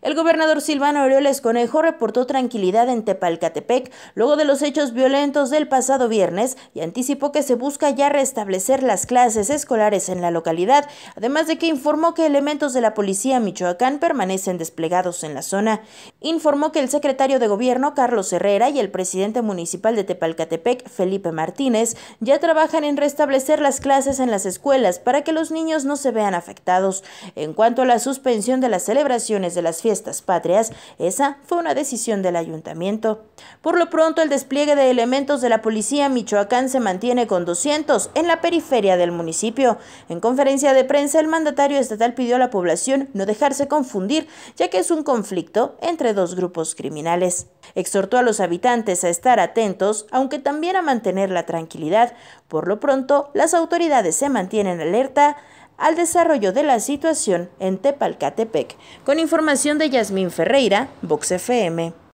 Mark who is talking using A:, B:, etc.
A: El gobernador Silvano Aureoles Conejo reportó tranquilidad en Tepalcatepec luego de los hechos violentos del pasado viernes y anticipó que se busca ya restablecer las clases escolares en la localidad, además de que informó que elementos de la policía Michoacán permanecen desplegados en la zona. Informó que el secretario de gobierno Carlos Herrera y el presidente municipal de Tepalcatepec Felipe Martínez ya trabajan en restablecer las clases en las escuelas para que los niños no se vean afectados. En cuanto a la suspensión de las celebraciones de las estas patrias, esa fue una decisión del ayuntamiento. Por lo pronto, el despliegue de elementos de la policía Michoacán se mantiene con 200 en la periferia del municipio. En conferencia de prensa, el mandatario estatal pidió a la población no dejarse confundir, ya que es un conflicto entre dos grupos criminales. Exhortó a los habitantes a estar atentos, aunque también a mantener la tranquilidad. Por lo pronto, las autoridades se mantienen alerta al desarrollo de la situación en Tepalcatepec, con información de Yasmín Ferreira, Vox FM.